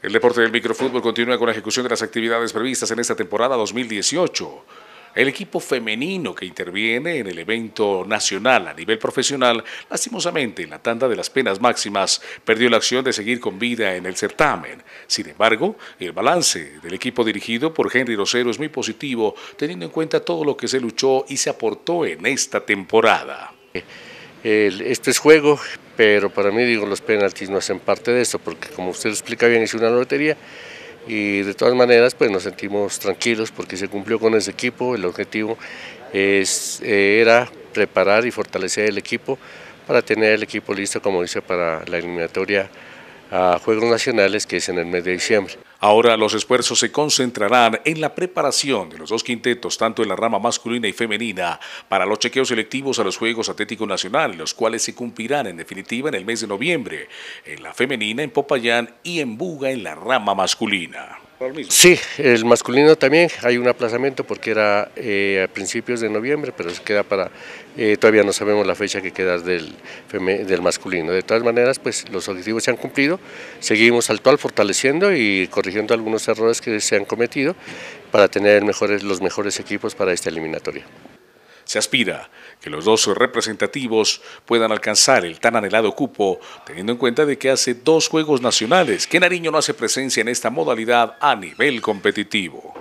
El deporte del microfútbol continúa con la ejecución de las actividades previstas en esta temporada 2018. El equipo femenino que interviene en el evento nacional a nivel profesional, lastimosamente en la tanda de las penas máximas, perdió la acción de seguir con vida en el certamen. Sin embargo, el balance del equipo dirigido por Henry Rosero es muy positivo, teniendo en cuenta todo lo que se luchó y se aportó en esta temporada. El, esto es juego, pero para mí digo los penaltis no hacen parte de eso, porque como usted lo explica bien es una lotería y de todas maneras pues nos sentimos tranquilos porque se cumplió con ese equipo, el objetivo es, eh, era preparar y fortalecer el equipo para tener el equipo listo como dice para la eliminatoria a Juegos Nacionales, que es en el mes de diciembre. Ahora los esfuerzos se concentrarán en la preparación de los dos quintetos, tanto en la rama masculina y femenina, para los chequeos selectivos a los Juegos Atlético Nacional, los cuales se cumplirán en definitiva en el mes de noviembre, en la femenina, en Popayán y en Buga en la rama masculina. Sí, el masculino también, hay un aplazamiento porque era eh, a principios de noviembre, pero se queda para, eh, todavía no sabemos la fecha que queda del, del masculino. De todas maneras, pues los objetivos se han cumplido, seguimos al actual fortaleciendo y corrigiendo algunos errores que se han cometido para tener mejores, los mejores equipos para esta eliminatoria. Se aspira que los dos representativos puedan alcanzar el tan anhelado cupo, teniendo en cuenta de que hace dos Juegos Nacionales que Nariño no hace presencia en esta modalidad a nivel competitivo.